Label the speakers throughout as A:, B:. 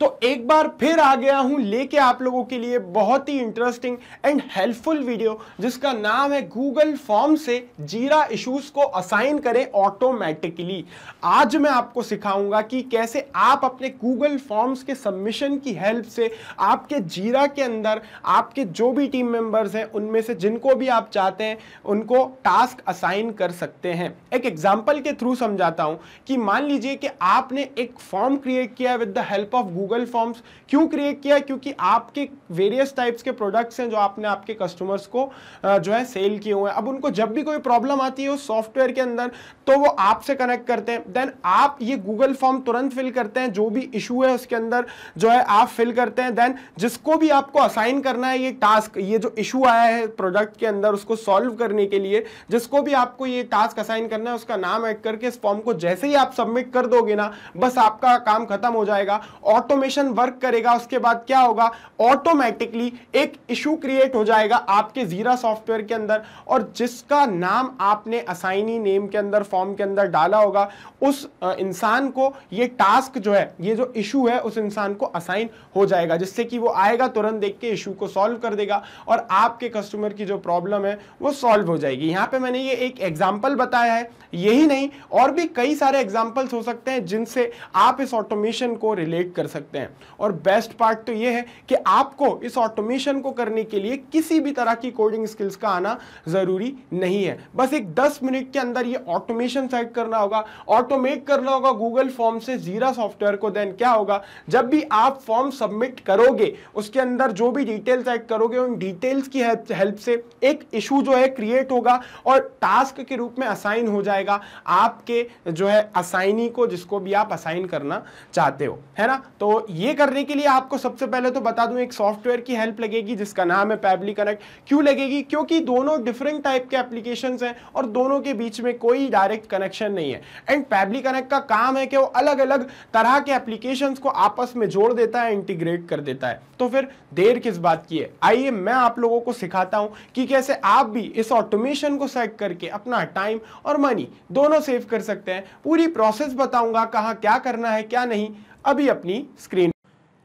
A: तो एक बार फिर आ गया हूं लेके आप लोगों के लिए बहुत ही इंटरेस्टिंग एंड हेल्पफुल वीडियो जिसका नाम है गूगल फॉर्म से जीरा इश्यूज को असाइन करें ऑटोमेटिकली आज मैं आपको सिखाऊंगा कि कैसे आप अपने गूगल फॉर्म्स के सबमिशन की हेल्प से आपके जीरा के अंदर आपके जो भी टीम मेंबर्स हैं उनमें से जिनको भी आप चाहते हैं उनको टास्क असाइन कर सकते हैं एक एग्जाम्पल के थ्रू समझाता हूं कि मान लीजिए कि आपने एक फॉर्म क्रिएट किया with the help of Google Google forms क्यों क्रिएट किया क्योंकि आपके वेरियस टाइप्स के प्रोडक्ट्स हैं जो आपने आपके कस्टमर्स को जो है सेल किए हुए हैं अब उनको जब भी कोई प्रॉब्लम आती है उस सॉफ्टवेयर के अंदर तो वो आपसे कनेक्ट करते हैं देन आप ये गूगल फॉर्म तुरंत फिल करते हैं जो भी इशू है उसके अंदर जो है आप फिल करते हैं देन जिसको भी आपको असाइन करना है ये टास्क ये जो इशू आया है प्रोडक्ट के अंदर उसको सॉल्व करने के लिए जिसको भी आपको ये टास्क असाइन करना है उसका नाम ऐड करके इस फॉर्म को जैसे ही आप सबमिट कर दोगे ना बस आपका काम खत्म हो जाएगा ऑटो ऑटोमेशन वर्क करेगा उसके बाद क्या होगा ऑटोमेटिकली एक इशू क्रिएट हो जाएगा आपके जीरा सॉफ्टवेयर के अंदर और जिसका नाम आपने असाइनी नेम के अंदर फॉर्म के अंदर डाला होगा उस इंसान को ये टास्क जो है ये जो इशू है उस इंसान को असाइन हो जाएगा जिससे कि वो आएगा तुरंत देख के इशू को सॉल्व कर देगा और आपके कस्टमर की जो प्रॉब्लम है वो सॉल्व हो जाएगी यहाँ पे मैंने ये एक एग्जाम्पल बताया है यही नहीं और भी कई सारे एग्जाम्पल्स हो सकते हैं जिनसे आप इस ऑटोमेशन को रिलेट कर सकते सकते हैं और बेस्ट पार्ट तो ये है कि आपको इस ऑटोमेशन को करने के लिए किसी भी तरह की कोडिंग स्किल्स का आना ज़रूरी नहीं है बस एक 10 मिनट के अंदर यह ऑटोमेशन सेट करना होगा ऑटोमेट करना होगा गूगल फॉर्म से जीरा सॉफ्टवेयर को देन क्या होगा जब भी आप फॉर्म सबमिट करोगे उसके अंदर जो भी डिटेल्स ऐड करोगे उन डिटेल्स की हेल्प से एक इशू जो है क्रिएट होगा और टास्क के रूप में असाइन हो जाएगा आपके जो है असाइनी को जिसको भी आप असाइन करना चाहते हो है ना तो तो ये करने के लिए आपको सबसे पहले तो बता दूं एक सॉफ्टवेयर की हेल्प लगेगी जिसका नाम है पैबली कनेक्ट क्यों लगेगी क्योंकि दोनों डिफरेंट टाइप के एप्लीकेशन हैं और दोनों के बीच में कोई डायरेक्ट कनेक्शन नहीं है एंड पैबली कनेक्ट का काम है कि वो अलग अलग तरह के एप्लीकेशन को आपस में जोड़ देता है इंटीग्रेट कर देता है तो फिर देर किस बात की है आइए मैं आप लोगों को सिखाता हूं कि कैसे आप भी इस ऑटोमेशन को सेट करके अपना टाइम और मनी दोनों सेव कर सकते हैं पूरी प्रोसेस बताऊंगा कहा क्या करना है क्या नहीं अभी अपनी स्क्रीन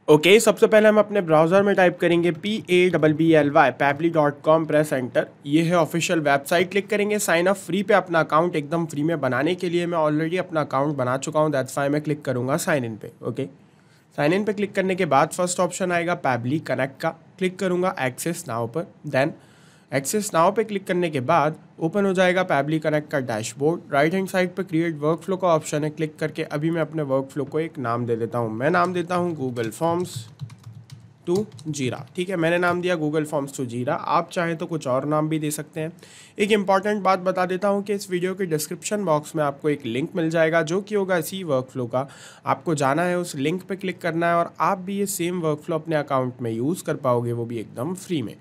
A: ओके okay, सबसे पहले हम अपने ब्राउज़र में टाइप करेंगे P A double B L Y Pabbly dot com press enter ये है ऑफिशियल वेबसाइट क्लिक करेंगे साइन अप फ्री पे अपना अकाउंट एकदम फ्री में बनाने के लिए मैं ऑलरेडी अपना अकाउंट बना चुका हूँ दैट्स वाई मैं क्लिक करूँगा साइन इन पे ओके साइन इन पे क्लिक करने के बाद फर्स्ट ऑप्शन आएगा पैबली कनेक्ट का क्लिक करूँगा एक्सेस नाव पर देन एक्सेस नाव पे क्लिक करने के बाद ओपन हो जाएगा पैबली कनेक्ट का डैशबोर्ड राइट हैंड साइड पे क्रिएट वर्क फ्लो का ऑप्शन है क्लिक करके अभी मैं अपने वर्क फ्लो को एक नाम दे देता हूँ मैं नाम देता हूँ गूगल फॉर्म्स टू जीरा ठीक है मैंने नाम दिया गूगल फॉर्म्स टू जीरा आप चाहें तो कुछ और नाम भी दे सकते हैं एक इंपॉर्टेंट बात बता देता हूँ कि इस वीडियो के डिस्क्रिप्शन बॉक्स में आपको एक लिंक मिल जाएगा जो कि होगा इसी वर्क फ्लो का आपको जाना है उस लिंक पर क्लिक करना है और आप भी ये सेम वर्क फ्लो अपने अकाउंट में यूज़ कर पाओगे वो भी एकदम फ्री में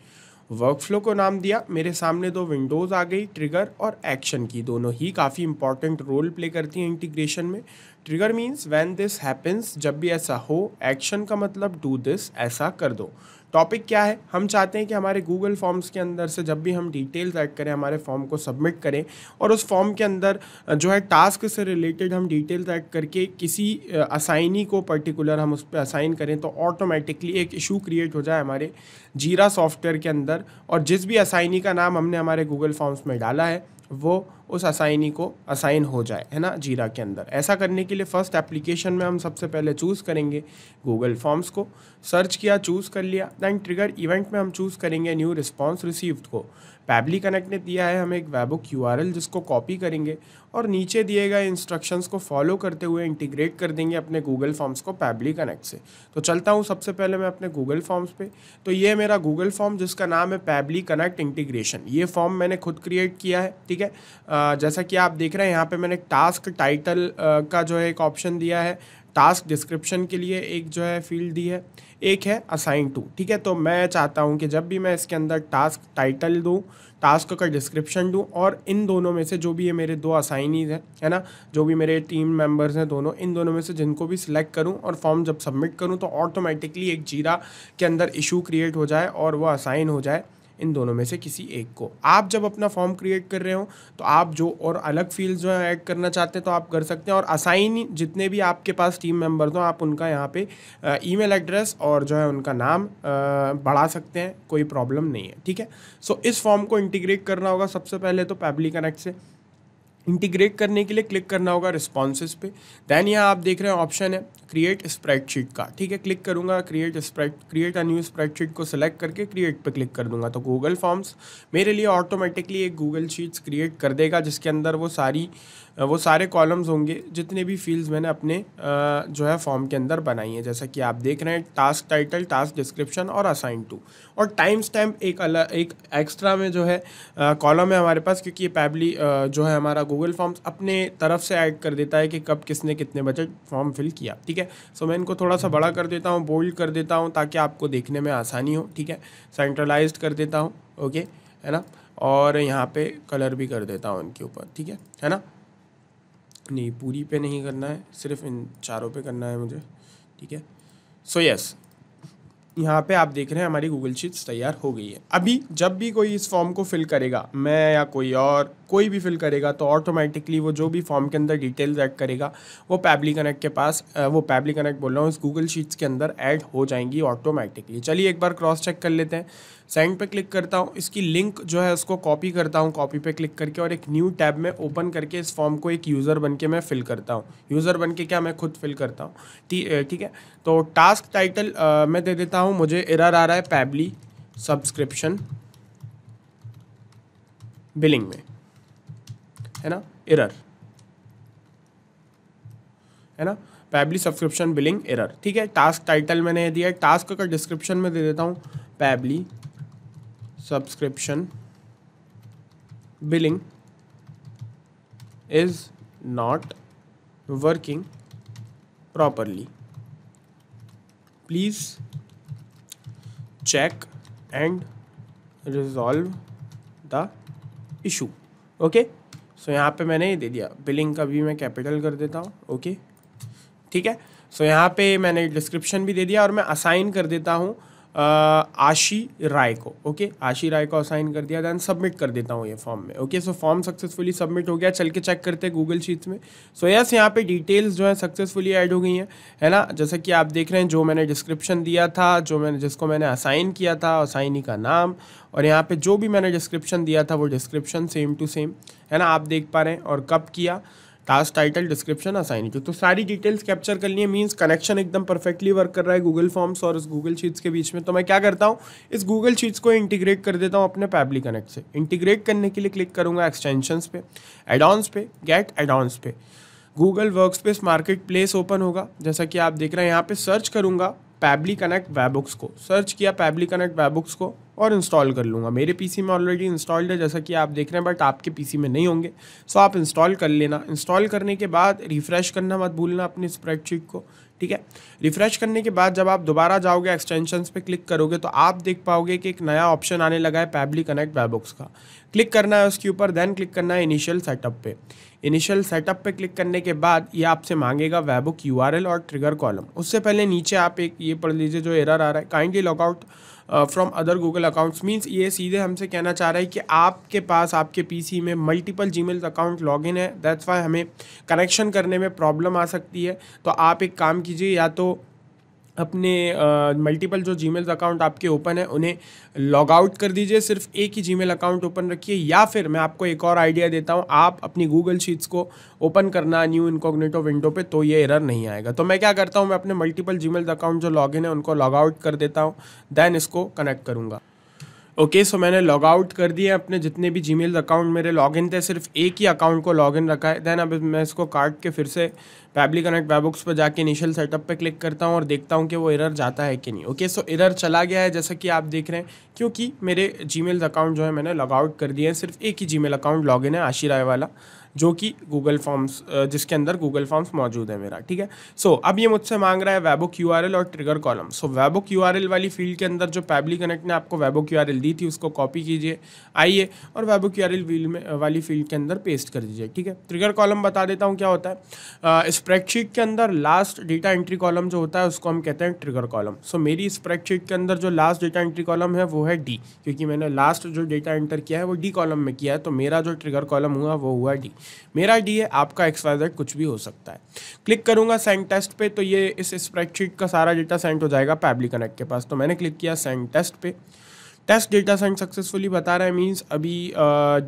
A: वर्कफ्लो को नाम दिया मेरे सामने दो विंडोज़ आ गई ट्रिगर और एक्शन की दोनों ही काफ़ी इंपॉर्टेंट रोल प्ले करती हैं इंटीग्रेशन में trigger means when this happens जब भी ऐसा हो एक्शन का मतलब डू दिस ऐसा कर दो टॉपिक क्या है हम चाहते हैं कि हमारे गूगल फॉर्म्स के अंदर से जब भी हम डिटेल्स ऐड करें हमारे फॉर्म को सबमिट करें और उस फॉर्म के अंदर जो है टास्क से रिलेटेड हम डिटेल्स ऐड करके किसी असाइनी को पर्टिकुलर हम उस पर असाइन करें तो ऑटोमेटिकली एक इशू क्रिएट हो जाए हमारे जीरा सॉफ्टवेयर के अंदर और जिस भी असाइनी का नाम हमने हमारे गूगल फॉर्म्स में डाला है वो उस असाइनी को असाइन हो जाए है ना जीरा के अंदर ऐसा करने के लिए फ़र्स्ट एप्लीकेशन में हम सबसे पहले चूज़ करेंगे गूगल फॉर्म्स को सर्च किया चूज़ कर लिया दैन ट्रिगर इवेंट में हम चूज़ करेंगे न्यू रिस्पॉन्स रिसीव्ड को पैबली कनेक्ट ने दिया है हमें एक वेबो क्यू जिसको कॉपी करेंगे और नीचे दिए गए इंस्ट्रक्शंस को फॉलो करते हुए इंटीग्रेट कर देंगे अपने गूगल फॉर्म्स को पैबली कनेक्ट से तो चलता हूँ सबसे पहले मैं अपने गूगल फॉर्म्स पे तो ये मेरा गूगल फॉर्म जिसका नाम है पैबली कनेक्ट इंटीग्रेशन ये फॉर्म मैंने खुद क्रिएट किया है ठीक है जैसा कि आप देख रहे हैं यहाँ पर मैंने टास्क टाइटल का जो है एक ऑप्शन दिया है टास्क डिस्क्रिप्शन के लिए एक जो है फील्ड दी है एक है असाइन टू ठीक है तो मैं चाहता हूँ कि जब भी मैं इसके अंदर टास्क टाइटल दूँ टास्क का डिस्क्रिप्शन दूँ और इन दोनों में से जो भी ये मेरे दो असाइनीज हैं है ना जो भी मेरे टीम मेंबर्स हैं दोनों इन दोनों में से जिनको भी सिलेक्ट करूँ और फॉर्म जब सबमिट करूँ तो ऑटोमेटिकली एक जीरा के अंदर इशू क्रिएट हो जाए और वह असाइन हो जाए इन दोनों में से किसी एक को आप जब अपना फॉर्म क्रिएट कर रहे हो तो आप जो और अलग फील्ड जो है ऐड करना चाहते हैं तो आप कर सकते हैं और असाइन जितने भी आपके पास टीम मेम्बर्स हों आप उनका यहाँ पे ईमेल एड्रेस और जो है उनका नाम बढ़ा सकते हैं कोई प्रॉब्लम नहीं है ठीक है सो so, इस फॉर्म को इंटीग्रेट करना होगा सबसे पहले तो पैबली कनेक्ट से इंटीग्रेट करने के लिए क्लिक करना होगा रिस्पॉन्सेज पे दैन यहाँ आप देख रहे हैं ऑप्शन है क्रिएट स्प्रेडशीट का ठीक है क्लिक करूंगा create spread create a new spreadsheet को सिलेक्ट करके क्रिएट पे क्लिक कर दूंगा तो गूगल फॉर्म्स मेरे लिए ऑटोमेटिकली एक गूगल शीट्स क्रिएट कर देगा जिसके अंदर वो सारी वो सारे कॉलम्स होंगे जितने भी फील्ड्स मैंने अपने जो है फॉर्म के अंदर बनाई हैं जैसा कि आप देख रहे हैं टास्क टाइटल टास्क डिस्क्रिप्शन और असाइन टू और टाइम स्टैम्प एक अलग एक एक्स्ट्रा में जो है कॉलम है हमारे पास क्योंकि ये पैबली जो है हमारा गूगल फॉर्म्स अपने तरफ से ऐड कर देता है कि कब किसने कितने बजट फॉर्म फिल किया ठीक है सो मैं इनको थोड़ा सा बड़ा कर देता हूँ बोल्ड कर देता हूँ ताकि आपको देखने में आसानी हो ठीक है सेंट्रलाइज कर देता हूँ ओके है ना और यहाँ पे कलर भी कर देता हूँ इनके ऊपर ठीक है है ना नहीं पूरी पे नहीं करना है सिर्फ इन चारों पे करना है मुझे ठीक है सो यस यहाँ पे आप देख रहे हैं हमारी गूगल शीट्स तैयार हो गई है अभी जब भी कोई इस फॉर्म को फिल करेगा मैं या कोई और कोई भी फिल करेगा तो ऑटोमेटिकली वो जो भी फॉर्म के अंदर डिटेल्स ऐड करेगा वो पैबली कनेक्ट के पास वो पैबली कनेक्ट बोल रहा हूँ इस गूगल शीट्स के अंदर ऐड हो जाएंगी ऑटोमेटिकली चलिए एक बार क्रॉस चेक कर लेते हैं सेंड पे क्लिक करता हूँ इसकी लिंक जो है उसको कॉपी करता हूँ कॉपी पे क्लिक करके और एक न्यू टैब में ओपन करके इस फॉर्म को एक यूज़र बन के मैं फिल करता हूँ यूज़र बन के क्या मैं खुद फिल करता हूँ ठीक है तो टास्क टाइटल मैं दे देता हूँ मुझे एरर आ रहा है पैबली सब्सक्रिप्शन बिलिंग में है ना एरर है ना पैबली सब्सक्रिप्शन बिलिंग एरर ठीक है टास्क टाइटल मैंने दिया है टास्क का डिस्क्रिप्शन में दे देता हूँ Pabbly subscription billing is not working properly please check and resolve the issue okay so so, यहाँ पे मैंने ये दे दिया बिलिंग का भी मैं कैपिटल कर देता हूँ ओके ठीक है सो so, यहाँ पे मैंने डिस्क्रिप्शन भी दे दिया और मैं असाइन कर देता हूँ आशी राय को ओके आशी राय को असाइन कर दिया दैन सबमिट कर देता हूँ ये फॉर्म में okay so form successfully submit हो गया चल के चेक करते हैं गूगल शीट्स में सो यस यहाँ पे डिटेल्स जो है सक्सेसफुली ऐड हो गई हैं है ना जैसा कि आप देख रहे हैं जो मैंने डिस्क्रिप्शन दिया था जो मैंने जिसको मैंने असाइन किया था असाइनी का नाम और यहाँ पर जो भी मैंने डिस्क्रिप्शन दिया था वो डिस्क्रिप्शन सेम टू सेम है ना आप देख पा रहे हैं और कब किया टास्क टाइटल डिस्क्रिप्शन असाइन की तो सारी डिटेल्स कैप्चर कर लिए मीन्स कनेक्शन एकदम परफेक्टली वर्क कर रहा है गूगल फॉर्म्स और इस गूगल शीट्स के बीच में तो मैं क्या करता हूँ इस गूगल शीट्स को इंटीग्रेट कर देता हूँ अपने पैबली कनेक्ट से इंटीग्रेट करने के लिए क्लिक करूँगा एक्सटेंशन पे एडॉन्स पे गेट एडॉन्स पे Google Workspace marketplace open होगा जैसा कि आप देख रहे हैं यहाँ पे सर्च करूँगा पैबली कनेक्ट वेबुक्स को सर्च किया पैबली कनेक्ट वेबुक्स को और इंस्टॉल कर लूँगा मेरे पीसी में ऑलरेडी इंस्टॉल्ड है जैसा कि आप देख रहे हैं बट आपके पीसी में नहीं होंगे सो आप इंस्टॉल कर लेना इंस्टॉल करने के बाद रिफ़्रेश करना मत भूलना अपनी स्प्रेडशीट को ठीक है रिफ्रेश करने के बाद जब आप दोबारा जाओगे एक्सटेंशन पे क्लिक करोगे तो आप देख पाओगे कि एक नया ऑप्शन आने लगा है पैबली कनेक्ट वेबॉक्स का क्लिक करना है उसके ऊपर देन क्लिक करना है इनिशियल सेटअप पे इनिशियल सेटअप पे क्लिक करने के बाद ये आपसे मांगेगा वैबुक यू और ट्रिगर कॉलम उससे पहले नीचे आप एक ये पढ़ लीजिए जो एरर आ रहा है kindly logout from other Google accounts means ये सीधे हमसे कहना चाह रहा है कि आपके पास आपके पीसी में मल्टीपल जीमेल अकाउंट लॉगिन है दैट्स वाई हमें कनेक्शन करने में प्रॉब्लम आ सकती है तो आप एक काम कीजिए या तो अपने मल्टीपल जो जीमेल अकाउंट आपके ओपन है उन्हें लॉग आउट कर दीजिए सिर्फ एक ही जीमेल अकाउंट ओपन रखिए या फिर मैं आपको एक और आइडिया देता हूँ आप अपनी गूगल शीट्स को ओपन करना न्यू इनकॉग्नेटो विंडो पे तो ये एरर नहीं आएगा तो मैं क्या करता हूँ मैं अपने मल्टीपल जीमेल अकाउंट जो लॉग है उनको लॉग आउट कर देता हूँ देन इसको कनेक्ट करूँगा ओके सो मैंने लॉग आउट कर दिया अपने जितने भी जी अकाउंट मेरे लॉग इन थे सिर्फ एक ही अकाउंट को लॉग इन रखा है देन अब मैं इसको काट के फिर से पैबली कनेक्ट वेबुक्स पर जाके इनिशियल सेटअप पे क्लिक करता हूँ और देखता हूँ कि वो एरर जाता है कि नहीं ओके सो एरर चला गया है जैसा कि आप देख रहे हैं क्योंकि मेरे जी अकाउंट जो है मैंने लॉग आउट कर दिया है सिर्फ एक ही जी अकाउंट लॉग इन है आशी राय वाला जो कि गूगल फॉर्म्स जिसके अंदर गूगल फॉर्म्स मौजूद है मेरा ठीक है सो अब ये मुझसे मांग रहा है वेबो क्यू और trigger column so webhook वाली फील्ड के अंदर जो पैबली कनेक्ट ने आपको वेबो क्यू दी थी उसको कॉपी कीजिए आइए और वेबो क्यू फील्ड में वाली फील्ड के अंदर पेस्ट कर दीजिए ठीक है ट्रिगर कॉलम बता देता हूँ क्या होता है स्प्रेडशीट के अंदर लास्ट डेटा एंट्री कॉलम जो होता है उसको हम कहते हैं ट्रिगर कॉलम सो मेरी स्प्रेडशीट के अंदर जो लास्ट डेटा एंट्री कॉलम है वो है डी क्योंकि मैंने लास्ट जो डेटा एंटर किया है वो डी कॉलम में किया है तो मेरा जो ट्रिगर कॉलम हुआ वो हुआ डी मेरा डी है आपका एक्स वाई जेड कुछ भी हो सकता है क्लिक करूंगा सेंड टेस्ट पे तो ये इस स्प्रेडशीट का सारा डेटा सेंड हो जाएगा पैबली कनेक्ट के पास तो मैंने क्लिक किया सेंड टेस्ट पे टेस्ट डेटा सेंड सक्सेसफुली बता रहा है मीन्स अभी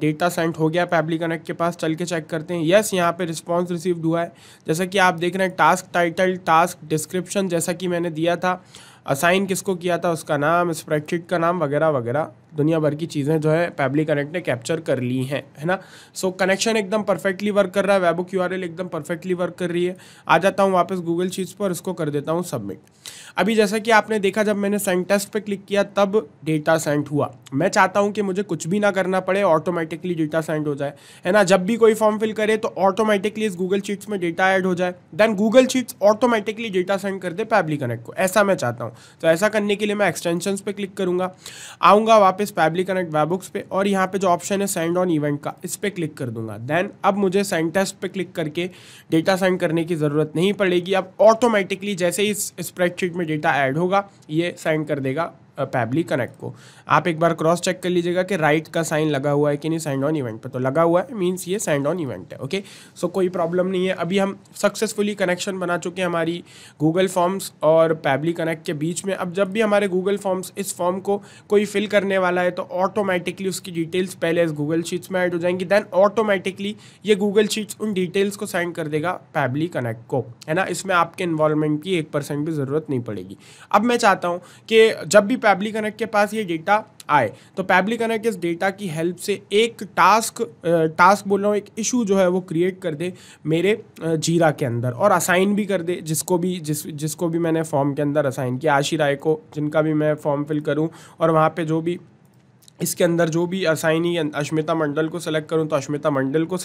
A: डेटा सेंड हो गया पैबली कनेक्ट के पास चल के चेक करते हैं यस यहाँ पे रिस्पांस रिसीव्ड हुआ है जैसा कि आप देख रहे हैं टास्क टाइटल टास्क डिस्क्रिप्शन जैसा कि मैंने दिया था असाइन किसको किया था उसका नाम स्प्रेडशीट का नाम वगैरह वगैरह दुनिया भर की चीज़ें जो है पैबली कनेक्ट ने कैप्चर कर ली हैं है ना सो कनेक्शन एकदम परफेक्टली वर्क कर रहा है वेबो क्यू एकदम परफेक्टली वर्क कर रही है आ जाता हूँ वापस गूगल चीज पर इसको कर देता हूँ सबमिट अभी जैसा कि आपने देखा जब मैंने सेंड टेस्ट पर क्लिक किया तब डेटा सेंड हुआ मैं चाहता हूँ कि मुझे कुछ भी ना करना पड़े ऑटोमेटिकली डेटा सेंड हो जाए है ना जब भी कोई फॉर्म फिल करे तो ऑटोमेटिकली इस गूगल चीट्स में डेटा ऐड हो जाए then Google sheets automatically data send कर दे पैबली कनेक्ट को ऐसा मैं चाहता हूँ तो ऐसा करने के लिए मैं एक्सटेंशन पे क्लिक करूंगा आऊंगा वापस पैबली कनेक्ट वेबुक्स पे और यहाँ पे जो ऑप्शन है सेंड ऑन इवेंट का इस पर क्लिक कर दूंगा देन अब मुझे सेंड टेस्ट पे क्लिक करके डेटा सेंड करने की ज़रूरत नहीं पड़ेगी अब ऑटोमेटिकली जैसे ही इस स्प्रेडशीट में डेटा ऐड होगा ये सेंड कर देगा पैबली कनेक्ट को आप एक बार क्रॉस चेक कर लीजिएगा कि राइट का साइन लगा हुआ है कि नहीं सैंड ऑन इवेंट पर तो लगा हुआ है मीन्स ये सैंड ऑन इवेंट है ओके सो कोई प्रॉब्लम नहीं है अभी हम सक्सेसफुली कनेक्शन बना चुके हैं हमारी गूगल फॉर्म्स और पैबली कनेक्ट के बीच में अब जब भी हमारे गूगल फॉर्म्स इस फॉर्म को कोई फिल करने वाला है तो ऑटोमेटिकली उसकी डिटेल्स पहले इस गूगल शीट्स में ऐड हो जाएंगी देन ऑटोमेटिकली ये गूगल शीट्स उन डिटेल्स को सेंड कर देगा पैबली कनेक्ट को है ना इसमें आपके इन्वॉल्वमेंट की एक परसेंट भी ज़रूरत नहीं पड़ेगी अब मैं चाहता हूँ कि जब भी पैबली कनेक्ट के पास ये डेटा आए तो पैबली कनेक्ट इस डेटा की हेल्प से एक टास्क टास्क बोल रहा हूँ एक इशू जो है वो क्रिएट कर दे मेरे जीरा के अंदर और असाइन भी कर दे जिसको भी जिस जिसको भी मैंने फॉर्म के अंदर असाइन किया आशी राय को जिनका भी मैं फॉर्म फिल करूँ और वहाँ पे जो भी इसके अंदर जो भी असाइनी अं- अश्मिता मंडल को सेलेक्ट करूँ तो अश्मिता मंडल को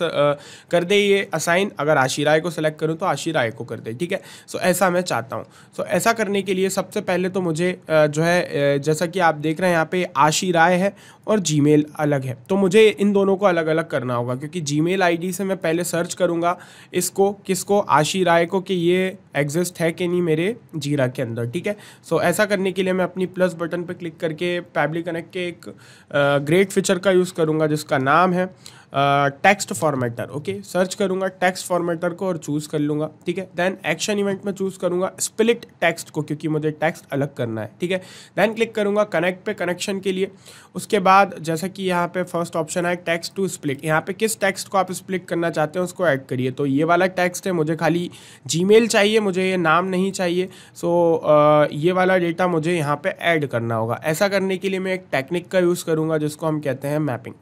A: कर दे ये असाइन अगर आशी राय को सेलेक्ट करूँ तो आशी राय को कर दे ठीक है सो so, ऐसा मैं चाहता हूँ सो so, ऐसा करने के लिए सबसे पहले तो मुझे जो है जैसा कि आप देख रहे हैं यहाँ पे आशी राय है और जी अलग है तो मुझे इन दोनों को अलग अलग करना होगा क्योंकि जी मेल से मैं पहले सर्च करूँगा इसको किसको आशी राय को कि ये एग्जिस्ट है कि नहीं मेरे जीरा के अंदर ठीक है सो ऐसा करने के लिए मैं अपनी प्लस बटन पर क्लिक करके पैबली कनेक्ट के एक ग्रेट फीचर का यूज़ करूँगा जिसका नाम है टेक्स्ट फॉर्मेटर ओके सर्च करूंगा टेक्स्ट फॉर्मेटर को और चूज़ कर लूँगा ठीक है देन एक्शन इवेंट में चूज़ करूँगा स्प्लिट टेक्स्ट को क्योंकि मुझे टेक्स्ट अलग करना है ठीक है देन क्लिक करूँगा कनेक्ट पे कनेक्शन के लिए उसके बाद जैसा कि यहाँ पे फर्स्ट ऑप्शन है टेक्स्ट टू स्प्लिट यहाँ पे किस टेक्स्ट को आप स्प्लिट करना चाहते हैं उसको ऐड करिए तो ये वाला टेक्स्ट है मुझे खाली जी चाहिए मुझे ये नाम नहीं चाहिए सो so, ये वाला डेटा मुझे यहाँ पर ऐड करना होगा ऐसा करने के लिए मैं एक टेक्निक का यूज़ करूँगा जिसको हम कहते हैं मैपिंग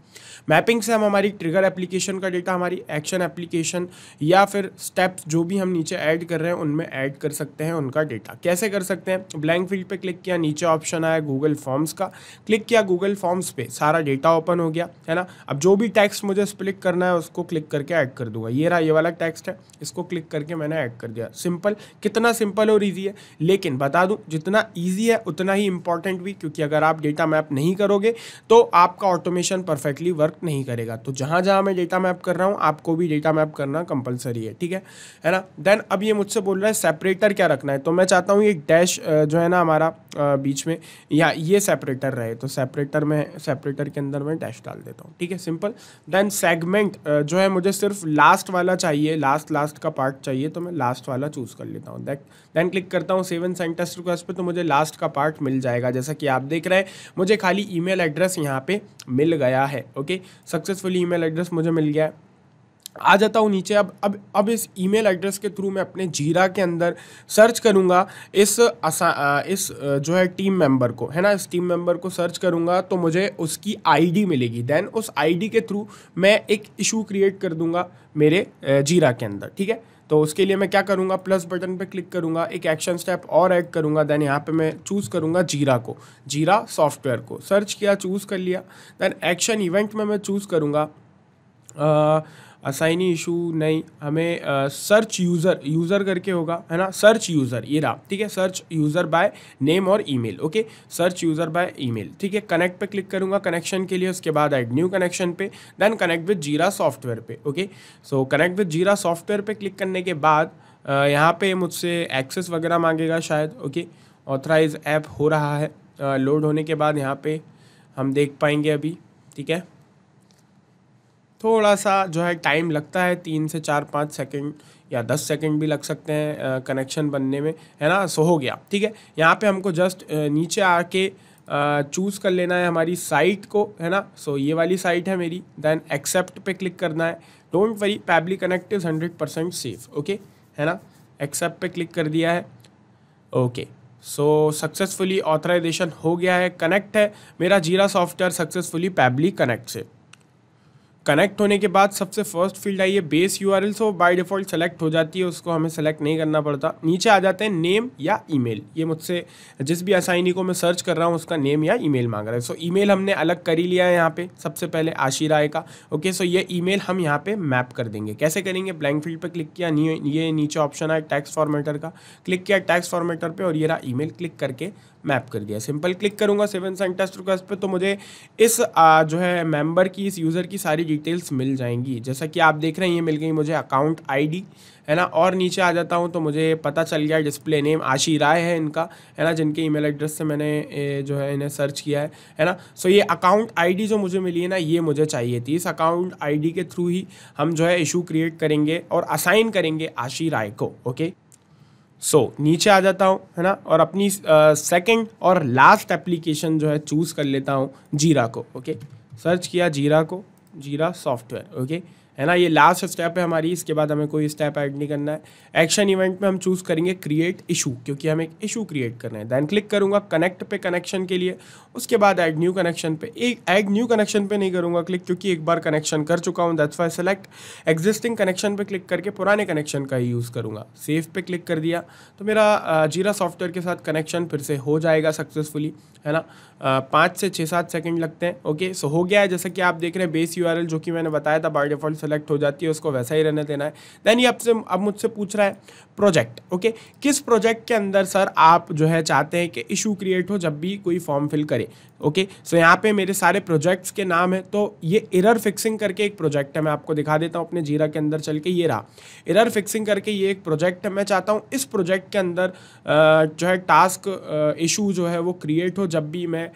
A: मैपिंग से हम हमारी ट्रिगर एप्लीकेशन का डेटा हमारी एक्शन एप्लीकेशन या फिर स्टेप्स जो भी हम नीचे ऐड कर रहे हैं उनमें ऐड कर सकते हैं उनका डेटा कैसे कर सकते हैं ब्लैंक फील्ड पे क्लिक किया नीचे ऑप्शन आया गूगल फॉर्म्स का क्लिक किया गूगल फॉर्म्स पे सारा डेटा ओपन हो गया है ना अब जो भी टैक्स मुझे स्प्लिक करना है उसको क्लिक करके ऐड कर दूंगा ये रहा ये वाला टेक्स्ट है इसको क्लिक करके मैंने ऐड कर दिया सिंपल कितना सिंपल और ईजी है लेकिन बता दूँ जितना ईजी है उतना ही इंपॉर्टेंट भी क्योंकि अगर आप डेटा मैप नहीं करोगे तो आपका ऑटोमेशन परफेक्टली वर्क मैप नहीं करेगा तो जहाँ जहाँ मैं डेटा मैप कर रहा हूँ आपको भी डेटा मैप करना कंपलसरी है ठीक है है ना देन अब ये मुझसे बोल रहा है सेपरेटर क्या रखना है तो मैं चाहता हूँ ये डैश जो है ना हमारा बीच में या ये सेपरेटर रहे तो सेपरेटर में सेपरेटर के अंदर मैं डैश डाल देता हूँ ठीक है सिंपल देन सेगमेंट जो है मुझे सिर्फ लास्ट वाला चाहिए लास्ट लास्ट का पार्ट चाहिए तो मैं लास्ट वाला चूज़ कर लेता हूँ देन क्लिक करता हूँ सेवन सेंटेस्ट रिक्वेस्ट पर तो मुझे लास्ट का पार्ट मिल जाएगा जैसा कि आप देख रहे हैं मुझे खाली ई एड्रेस यहाँ पर मिल गया है ओके सक्सेसफुली ई एड्रेस मुझे मिल गया आ जाता हूँ नीचे अब अब अब इस ईमेल एड्रेस के थ्रू मैं अपने जीरा के अंदर सर्च करूँगा इस असा इस जो है टीम मेंबर को है ना इस टीम मेंबर को सर्च करूँगा तो मुझे उसकी आईडी मिलेगी देन उस आईडी के थ्रू मैं एक इशू क्रिएट कर दूँगा मेरे जीरा के अंदर ठीक है तो उसके लिए मैं क्या करूँगा प्लस बटन पर क्लिक करूँगा एक एक्शन स्टेप और ऐड करूँगा देन यहाँ पर मैं चूज़ करूँगा जीरा को जीरा सॉफ्टवेयर को सर्च किया चूज़ कर लिया देन एक्शन इवेंट में मैं चूज़ करूँगा असाइनी इशू नहीं हमें सर्च यूज़र यूज़र करके होगा है ना सर्च यूज़र ये रहा ठीक है सर्च यूज़र बाय नेम और email okay search user by email ठीक है कनेक्ट पे क्लिक करूँगा कनेक्शन के लिए उसके बाद एड न्यू कनेक्शन पे then connect with Jira software पे okay so connect with Jira software पे क्लिक करने के बाद यहाँ पे मुझसे एक्सेस वगैरह मांगेगा शायद ओके ऑथराइज ऐप हो रहा है लोड होने के बाद यहाँ पे हम देख पाएंगे अभी ठीक है थोड़ा सा जो है टाइम लगता है तीन से चार पाँच सेकेंड या दस सेकंड भी लग सकते हैं कनेक्शन बनने में है ना सो हो गया ठीक है यहाँ पे हमको जस्ट नीचे आके चूज़ कर लेना है हमारी साइट को है ना सो ये वाली साइट है मेरी देन एक्सेप्ट पे क्लिक करना है don't worry Pabbly connect is hundred percent safe okay है ना एक्सेप्ट पे क्लिक कर दिया है ओके सो सक्सेसफुली ऑथराइजेशन हो गया है कनेक्ट है मेरा Jira software successfully Pabbly connect से कनेक्ट होने के बाद सबसे फर्स्ट फील्ड आई है base U R L so by default select हो जाती है उसको हमें सेलेक्ट नहीं करना पड़ता नीचे आ जाते हैं नेम या ईमेल ये मुझसे जिस भी असाइनी को मैं सर्च कर रहा हूँ उसका नेम या ईमेल मांग रहा है सो so, ईमेल हमने अलग कर ही लिया है यहाँ पे सबसे पहले आशी राय का ओके सो ये ईमेल हम यहाँ पे मैप कर देंगे कैसे करेंगे ब्लैंक फील्ड पर क्लिक किया ये नीचे ऑप्शन आए टैक्स फॉर्मेटर का क्लिक किया टैक्स फॉर्मेटर पर और ये रहा मेल क्लिक करके मैप कर दिया सिंपल क्लिक करूँगा सेवन सेंटेस्ट रिक्वेस्ट पर तो मुझे इस जो है मेम्बर की इस यूज़र की सारी डिटेल्स मिल जाएंगी जैसा कि आप देख रहे हैं ये मिल गई मुझे अकाउंट आईडी है ना और नीचे आ जाता हूँ तो मुझे पता चल गया डिस्प्ले नेम आशी राय है इनका है ना जिनके ईमेल एड्रेस से मैंने जो है इन्हें सर्च किया है है ना सो ये अकाउंट आईडी जो मुझे मिली है ना ये मुझे चाहिए थी इस अकाउंट आईडी के थ्रू ही हम जो है इशू क्रिएट करेंगे और असाइन करेंगे आशी राय को ओके सो so, नीचे आ जाता हूँ है ना और अपनी सेकेंड uh, और लास्ट एप्लीकेशन जो है चूज़ कर लेता हूँ जीरा को ओके सर्च किया जीरा को जीरा सॉफ्टवेयर ओके है ना ये लास्ट स्टेप है हमारी इसके बाद हमें कोई स्टेप ऐड नहीं करना है एक्शन इवेंट में हम चूज़ करेंगे क्रिएट इशू क्योंकि हमें एक इशू क्रिएट करना है दैन क्लिक करूंगा कनेक्ट पे कनेक्शन के लिए उसके बाद ऐड न्यू कनेक्शन पे एक ऐड न्यू कनेक्शन पे नहीं करूँगा क्लिक क्योंकि एक बार कनेक्शन कर चुका हूँ that's why select existing connection पर क्लिक करके पुराने कनेक्शन का ही यूज़ करूँगा सेव पे क्लिक कर दिया तो मेरा जीरा सॉफ्टवेयर के साथ कनेक्शन फिर से हो जाएगा सक्सेसफुली है ना पाँच से छः सात सेकेंड लगते हैं ओके सो हो गया है जैसा कि आप देख रहे हैं बेस यू जो कि मैंने बताया था बाई डिफॉल्ट सेलेक्ट हो जाती है उसको वैसा ही रहने देना है देन ये आपसे अब मुझसे पूछ रहा है प्रोजेक्ट ओके किस प्रोजेक्ट के अंदर सर आप जो है चाहते हैं कि इशू क्रिएट हो जब भी कोई फॉर्म फिल करे ओके सो यहाँ पे मेरे सारे प्रोजेक्ट्स के नाम है तो ये एरर फिक्सिंग करके एक प्रोजेक्ट है मैं आपको दिखा देता हूँ अपने जीरा के अंदर चल के ये रहा एरर फिक्सिंग करके ये एक प्रोजेक्ट है मैं चाहता हूँ इस प्रोजेक्ट के अंदर जो है टास्क इशू जो है वो क्रिएट हो जब भी मैं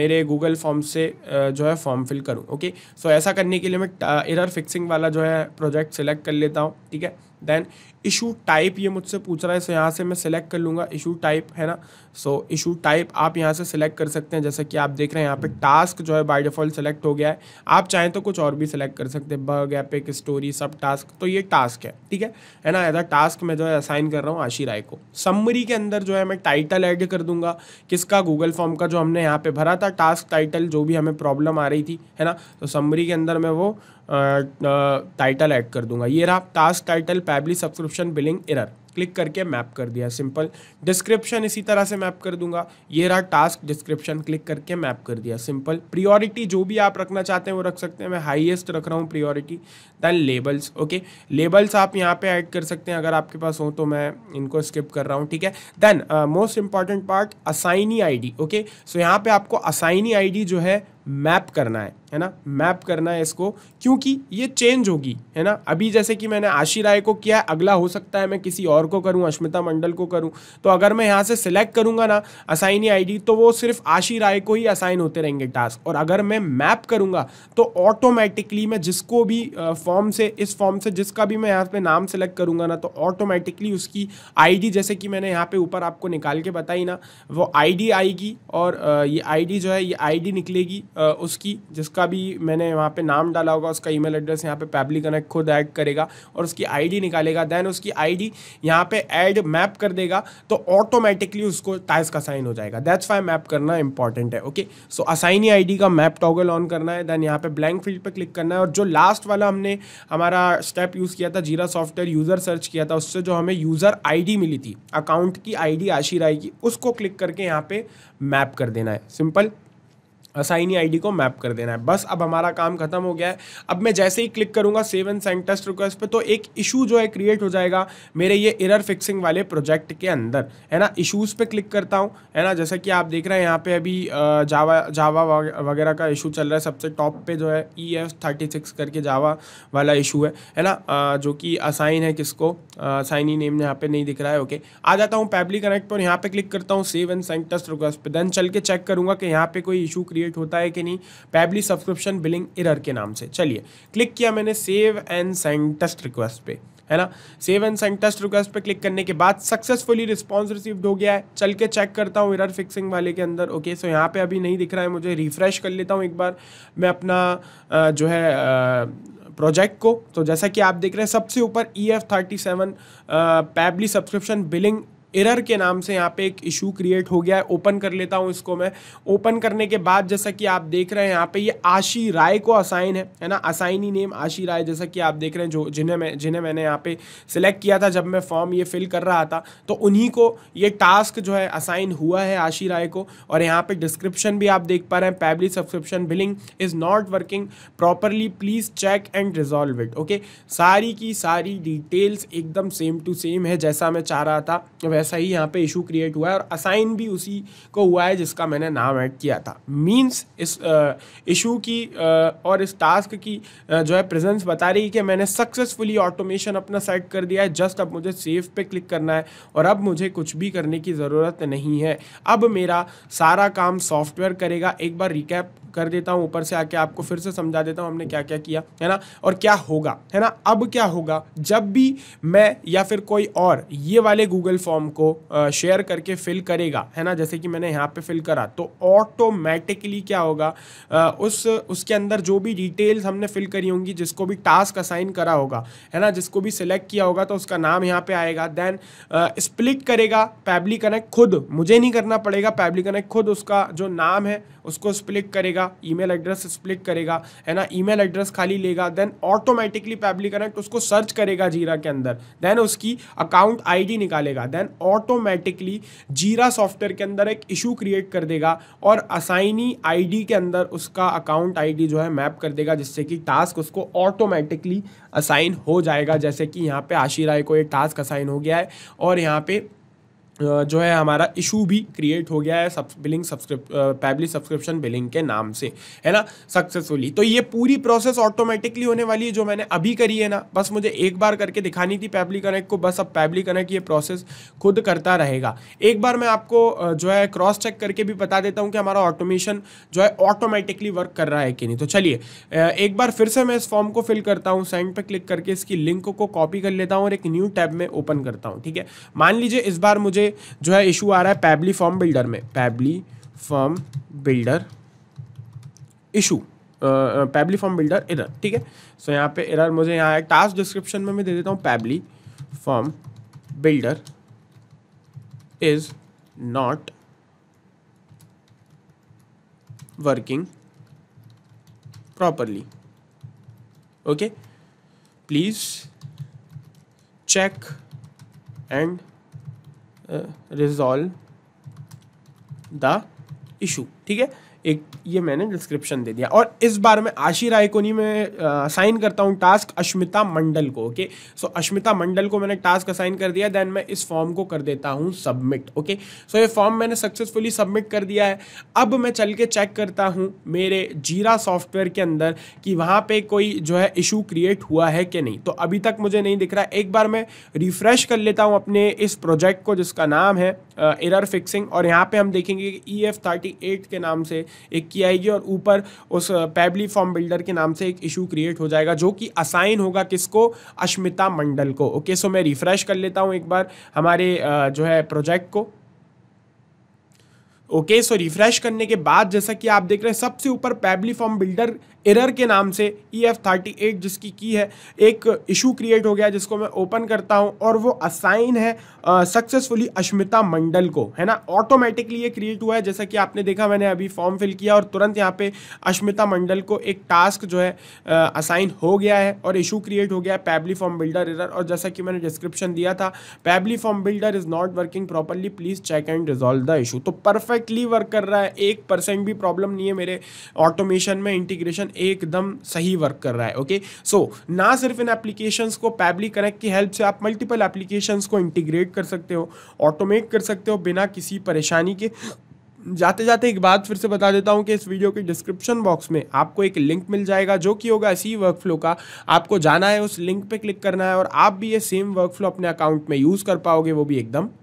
A: मेरे गूगल फॉर्म से जो है फॉर्म फिल करूँ ओके सो ऐसा करने के लिए मैं एरर फिक्सिंग वाला जो है प्रोजेक्ट सेलेक्ट कर लेता हूँ ठीक है देन इशू टाइप ये मुझसे पूछ रहा है सो यहाँ से मैं सिलेक्ट कर लूँगा इशू टाइप है ना सो इशू टाइप आप यहाँ से सिलेक्ट कर सकते हैं जैसे कि आप देख रहे हैं यहाँ पे टास्क जो है बाई डिफ़ॉल्ट सेलेक्ट हो गया है आप चाहें तो कुछ और भी सिलेक्ट कर सकते हैं bug epic story subtask तो ये टास्क है ठीक है है ना एज अ टास्क मैं जो है असाइन कर रहा हूँ आशी राय को समरी के अंदर जो है मैं टाइटल ऐड कर दूंगा किसका गूगल फॉर्म का जो हमने यहाँ पे भरा था टास्क टाइटल जो भी हमें प्रॉब्लम आ रही थी है ना तो समरी के अंदर मैं वो टाइटल ऐड कर दूंगा ये रहा task title Pabbly subscription billing error click करके मैप कर दिया सिंपल डिस्क्रिप्शन इसी तरह से मैप कर दूंगा ये रहा टास्क डिस्क्रिप्शन क्लिक करके मैप कर दिया सिंपल प्रियोरिटी जो भी आप रखना चाहते हैं वो रख सकते हैं मैं हाईएस्ट रख रहा हूँ priority then labels okay labels आप यहाँ पे ऐड कर सकते हैं अगर आपके पास हो तो मैं इनको स्किप कर रहा हूँ ठीक है then most important part assignee I okay so यहाँ पर आपको असाइनी आई जो है मैप करना है है ना मैप करना है इसको क्योंकि ये चेंज होगी है ना अभी जैसे कि मैंने आशी राय को किया है अगला हो सकता है मैं किसी और को करूं अश्मिता मंडल को करूं तो अगर मैं यहाँ से सिलेक्ट करूंगा ना असाइनी आईडी तो वो सिर्फ आशी राय को ही असाइन होते रहेंगे टास्क और अगर मैं मैप करूंगा तो ऑटोमेटिकली मैं जिसको भी फॉर्म से इस फॉर्म से जिसका भी मैं यहाँ पर नाम सेलेक्ट करूंगा ना तो ऑटोमेटिकली उसकी आई जैसे कि मैंने यहाँ पे ऊपर आपको निकाल के बताई ना वो आई आएगी और ये आई जो है ये आई निकलेगी उसकी जिसका भी मैंने वहाँ पे नाम डाला होगा उसका ईमेल एड्रेस यहाँ पे पैबली कनेक्ट खुद ऐड करेगा और उसकी आईडी निकालेगा देन उसकी आईडी यहाँ पर ऐड मैप कर देगा तो ऑटोमेटिकली उसको टाइस का साइन हो जाएगा दैट्स वाई मैप करना इंपॉर्टेंट है ओके सो असाइन आई का मैप टॉगल ऑन करना है देन यहाँ पे ब्लैंक फील्ड पर क्लिक करना है और जो लास्ट वाला हमने हमारा स्टेप यूज़ किया था जीरा सॉफ्टवेयर यूज़र सर्च किया था उससे जो हमें यूज़र आई मिली थी अकाउंट की डी आशी राय की उसको क्लिक करके यहाँ पर मैप कर देना है सिंपल असाइनी आईडी को मैप कर देना है बस अब हमारा काम खत्म हो गया है अब मैं जैसे ही क्लिक करूंगा save and send test request पे तो एक इशू जो है क्रिएट हो जाएगा मेरे ये एरर फिक्सिंग वाले प्रोजेक्ट के अंदर है ना इशूज़ पे क्लिक करता हूँ है ना जैसे कि आप देख रहे हैं यहाँ पे अभी जावा जावा वगैरह का इशू चल रहा है सबसे टॉप पे जो है ई एफ थर्टी सिक्स करके जावा वाला इशू है है ना जो कि असाइन है किसको असाइनी नेम यहाँ पे नहीं दिख रहा है ओके आ जाता हूँ पैबली कनेक्ट पर यहाँ पे क्लिक करता हूँ save and send test request पर देन चल के चेक करूँगा कि यहाँ पे कोई इशू क्रिएट क्रिएट होता है कि नहीं पैबली सब्सक्रिप्शन बिलिंग इरर के नाम से चलिए क्लिक किया मैंने save and send test request पे है ना save and send test request पे क्लिक करने के बाद सक्सेसफुली रिस्पॉन्स रिसीव्ड हो गया है चल के चेक करता हूँ इरर फिक्सिंग वाले के अंदर ओके सो यहाँ पे अभी नहीं दिख रहा है मुझे रिफ्रेश कर लेता हूँ एक बार मैं अपना जो है प्रोजेक्ट को तो जैसा कि आप देख रहे हैं सबसे ऊपर E F thirty seven Pabbly subscription billing error के नाम से यहाँ पे एक इशू क्रिएट हो गया है ओपन कर लेता हूँ इसको मैं ओपन करने के बाद जैसा कि आप देख रहे हैं यहाँ पे ये आशी राय को असाइन है है ना असाइनी नेम आशी राय जैसा कि आप देख रहे हैं जो जिन्हें मैं जिन्हें मैंने यहाँ पे सिलेक्ट किया था जब मैं फॉर्म ये फिल कर रहा था तो उन्हीं को ये टास्क जो है असाइन हुआ है आशी राय को और यहाँ पर डिस्क्रिप्शन भी आप देख पा रहे हैं Pabbly subscription billing is not working properly please check and resolve it okay सारी की सारी डिटेल्स एकदम सेम टू सेम है जैसा मैं चाह रहा था वैसे वैसा ही यहाँ पे इशू क्रिएट हुआ है और असाइन भी उसी को हुआ है जिसका मैंने नाम ऐड किया था मींस इस इशू की आ, और इस टास्क की आ, जो है प्रेजेंस बता रही है कि मैंने सक्सेसफुली ऑटोमेशन अपना सेट कर दिया है जस्ट अब मुझे सेफ पे क्लिक करना है और अब मुझे कुछ भी करने की ज़रूरत नहीं है अब मेरा सारा काम सॉफ्टवेयर करेगा एक बार रिकैप कर देता हूँ ऊपर से आके आपको फिर से समझा देता हूँ हमने क्या क्या किया है ना और क्या होगा है ना अब क्या होगा जब भी मैं या फिर कोई और ये वाले गूगल फॉर्म को शेयर करके फिल करेगा है ना जैसे कि मैंने यहाँ पे फिल करा तो ऑटोमेटिकली क्या होगा उस उसके अंदर जो भी डिटेल्स हमने फिल करी होंगी जिसको भी टास्क असाइन करा होगा है ना जिसको भी सिलेक्ट किया होगा तो उसका नाम यहाँ पे आएगा देन स्प्लिट करेगा पैबली कनेक्ट खुद मुझे नहीं करना पड़ेगा पैबली कनेक्ट खुद उसका जो नाम है उसको स्प्लिक करेगा ईमेल एड्रेस स्प्लिक करेगा है ना ईमेल एड्रेस खाली लेगा देन ऑटोमेटिकली पैबली कनेक्ट उसको सर्च करेगा जीरा के अंदर देन उसकी अकाउंट आईडी निकालेगा देन ऑटोमेटिकली जीरा सॉफ्टवेयर के अंदर एक इशू क्रिएट कर देगा और असाइनी आई के अंदर उसका अकाउंट आई जो है मैप कर देगा जिससे कि टास्क उसको ऑटोमेटिकली असाइन हो जाएगा जैसे कि यहाँ पे राय को ये टास्क असाइन हो गया है और यहाँ पे जो है हमारा इशू भी क्रिएट हो गया है सब billing subscription Pabbly subscription billing के नाम से है ना सक्सेसफुली तो ये पूरी प्रोसेस ऑटोमेटिकली होने वाली है जो मैंने अभी करी है ना बस मुझे एक बार करके दिखानी थी पैबली कनेक्ट को बस अब पैबली कनेक्ट ये प्रोसेस खुद करता रहेगा एक बार मैं आपको जो है क्रॉस चेक करके भी बता देता हूँ कि हमारा ऑटोमेशन जो है ऑटोमेटिकली वर्क कर रहा है कि नहीं तो चलिए एक बार फिर से मैं इस फॉर्म को फिल करता हूँ सेंड पर क्लिक करके इसकी लिंक को कॉपी कर लेता हूँ और एक न्यू टैब में ओपन करता हूँ ठीक है मान लीजिए इस बार मुझे जो है इशू आ रहा है पैबली फॉर्म बिल्डर में Pabbly form builder issue Pabbly form builder इधर ठीक है सो so, यहाँ पे एरर मुझे यहाँ टास्क डिस्क्रिप्शन में मैं दे देता हूँ Pabbly form builder is not working properly okay please check and resolve the issue ठीक है एक ये मैंने डिस्क्रिप्शन दे दिया और इस बार मैं आशी राय को नहीं मैं असाइन करता हूँ टास्क अश्मिता मंडल को okay so so, Ashmita Mandal को मैंने टास्क असाइन कर दिया देन मैं इस फॉर्म को कर देता हूँ सबमिट ओके सो ये फॉर्म मैंने सक्सेसफुली सबमिट कर दिया है अब मैं चल के चेक करता हूँ मेरे जीरा सॉफ्टवेयर के अंदर कि वहाँ पर कोई जो है इशू क्रिएट हुआ है कि नहीं तो अभी तक मुझे नहीं दिख रहा एक बार मैं रिफ्रेश कर लेता हूँ अपने इस प्रोजेक्ट को जिसका नाम है एरर फिक्सिंग और यहाँ पर हम देखेंगे कि ई एफ थर्टी एट के नाम से एक की आएगी और ऊपर उस पैबली फॉर्म बिल्डर के नाम से एक इशू क्रिएट हो जाएगा जो कि असाइन होगा किसको अश्मिता मंडल को ओके सो मैं रिफ्रेश कर लेता हूँ एक बार हमारे जो है प्रोजेक्ट को ओके सो रिफ्रेश करने के बाद जैसा कि आप देख रहे हैं सबसे ऊपर पैबली फॉर्म बिल्डर एरर के नाम से ई एफ थर्टी एट जिसकी की है एक इशू क्रिएट हो गया जिसको मैं ओपन करता हूं और वो असाइन है सक्सेसफुली अश्मिता मंडल को है ना ऑटोमेटिकली ये क्रिएट हुआ है जैसा कि आपने देखा मैंने अभी फॉर्म फिल किया और तुरंत यहाँ पे अश्मिता मंडल को एक टास्क जो है असाइन हो गया है और इशू क्रिएट हो गया है पैबली फॉर्म बिल्डर एरर और जैसा कि मैंने डिस्क्रिप्शन दिया था Pabbly form builder is not working properly please check and resolve the issue तो परफेक्ट परफेक्टली वर्क कर रहा है एक परसेंट भी प्रॉब्लम नहीं है मेरे ऑटोमेशन में इंटीग्रेशन एकदम सही वर्क कर रहा है ओके सो so, ना सिर्फ इन एप्लीकेशन को पैबली कनेक्ट की हेल्प से आप मल्टीपल एप्लीकेशन को इंटीग्रेट कर सकते हो ऑटोमेट कर सकते हो बिना किसी परेशानी के जाते जाते एक बात फिर से बता देता हूँ कि इस वीडियो के डिस्क्रिप्शन बॉक्स में आपको एक लिंक मिल जाएगा जो कि होगा इसी वर्कफ्लो का आपको जाना है उस लिंक पे क्लिक करना है और आप भी ये सेम वर्कफ्लो अपने अकाउंट में यूज़ कर पाओगे वो भी एकदम